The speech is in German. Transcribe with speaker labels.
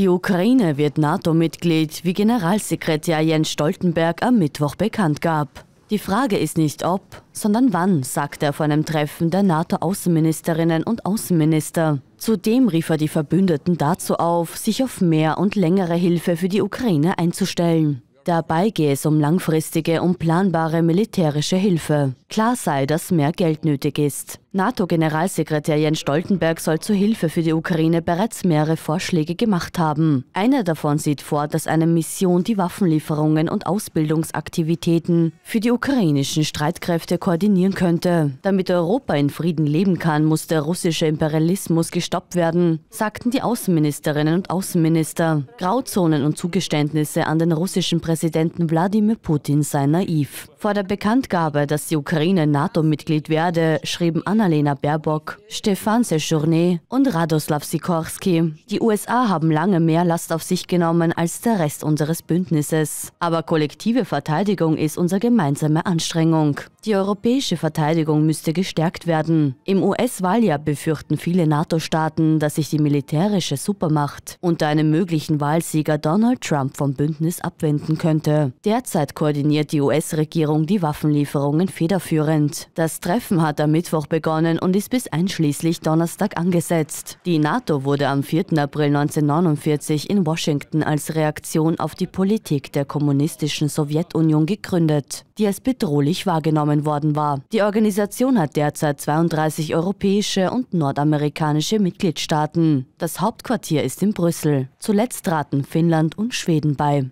Speaker 1: Die Ukraine wird NATO-Mitglied, wie Generalsekretär Jens Stoltenberg am Mittwoch bekannt gab. Die Frage ist nicht ob, sondern wann, sagte er vor einem Treffen der NATO-Außenministerinnen und Außenminister. Zudem rief er die Verbündeten dazu auf, sich auf mehr und längere Hilfe für die Ukraine einzustellen. Dabei gehe es um langfristige und planbare militärische Hilfe. Klar sei, dass mehr Geld nötig ist. NATO-Generalsekretär Jens Stoltenberg soll zur Hilfe für die Ukraine bereits mehrere Vorschläge gemacht haben. Einer davon sieht vor, dass eine Mission die Waffenlieferungen und Ausbildungsaktivitäten für die ukrainischen Streitkräfte koordinieren könnte. Damit Europa in Frieden leben kann, muss der russische Imperialismus gestoppt werden, sagten die Außenministerinnen und Außenminister. Grauzonen und Zugeständnisse an den russischen Präsidenten Wladimir Putin seien naiv. Vor der Bekanntgabe, dass die Ukraine NATO-Mitglied werde, schrieben Anna Annalena Baerbock, Stefan Sejourné und Radoslav Sikorski. Die USA haben lange mehr Last auf sich genommen als der Rest unseres Bündnisses. Aber kollektive Verteidigung ist unsere gemeinsame Anstrengung. Die europäische Verteidigung müsste gestärkt werden. Im US-Wahljahr befürchten viele NATO-Staaten, dass sich die militärische Supermacht unter einem möglichen Wahlsieger Donald Trump vom Bündnis abwenden könnte. Derzeit koordiniert die US-Regierung die Waffenlieferungen federführend. Das Treffen hat am Mittwoch begonnen und ist bis einschließlich Donnerstag angesetzt. Die NATO wurde am 4. April 1949 in Washington als Reaktion auf die Politik der kommunistischen Sowjetunion gegründet, die als bedrohlich wahrgenommen übernommen worden war. Die Organisation hat derzeit 32 europäische und nordamerikanische Mitgliedstaaten. Das Hauptquartier ist in Brüssel. Zuletzt traten Finnland und Schweden bei.